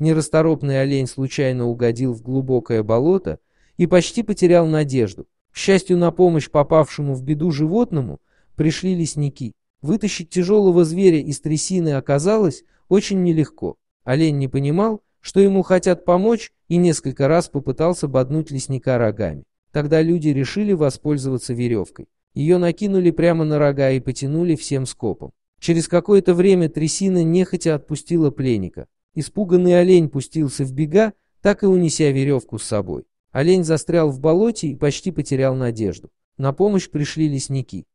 Нерасторопный олень случайно угодил в глубокое болото и почти потерял надежду. К счастью, на помощь попавшему в беду животному пришли лесники. Вытащить тяжелого зверя из трясины оказалось очень нелегко. Олень не понимал, что ему хотят помочь, и несколько раз попытался боднуть лесника рогами. Тогда люди решили воспользоваться веревкой. Ее накинули прямо на рога и потянули всем скопом. Через какое-то время трясина нехотя отпустила пленника. Испуганный олень пустился в бега, так и унеся веревку с собой. Олень застрял в болоте и почти потерял надежду. На помощь пришли лесники.